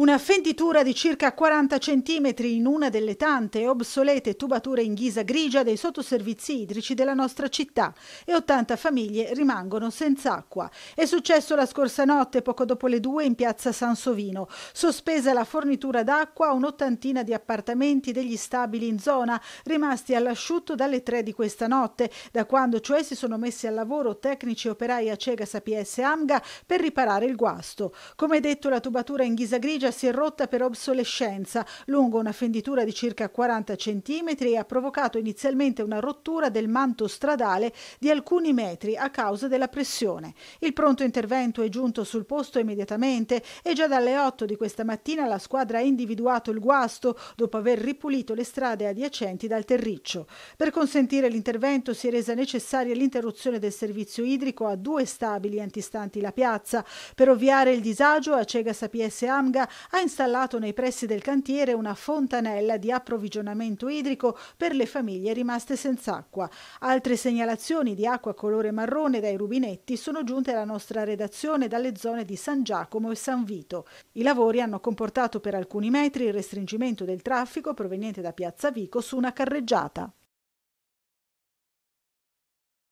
Una fenditura di circa 40 cm in una delle tante e obsolete tubature in ghisa grigia dei sottoservizi idrici della nostra città e 80 famiglie rimangono senza acqua. È successo la scorsa notte, poco dopo le due, in piazza Sansovino. Sospesa la fornitura d'acqua a un'ottantina di appartamenti degli stabili in zona, rimasti all'asciutto dalle 3 di questa notte, da quando cioè si sono messi al lavoro tecnici operai a Cegas APS Amga per riparare il guasto. Come detto, la tubatura in ghisa grigia pioggia si è rotta per obsolescenza lungo una fenditura di circa 40 cm e ha provocato inizialmente una rottura del manto stradale di alcuni metri a causa della pressione. Il pronto intervento è giunto sul posto immediatamente e già dalle 8 di questa mattina la squadra ha individuato il guasto dopo aver ripulito le strade adiacenti dal terriccio. Per consentire l'intervento si è resa necessaria l'interruzione del servizio idrico a due stabili antistanti la piazza. Per ovviare il disagio, a Acega Sapienza Amga ha installato nei pressi del cantiere una fontanella di approvvigionamento idrico per le famiglie rimaste senza acqua. Altre segnalazioni di acqua colore marrone dai rubinetti sono giunte alla nostra redazione dalle zone di San Giacomo e San Vito. I lavori hanno comportato per alcuni metri il restringimento del traffico proveniente da Piazza Vico su una carreggiata.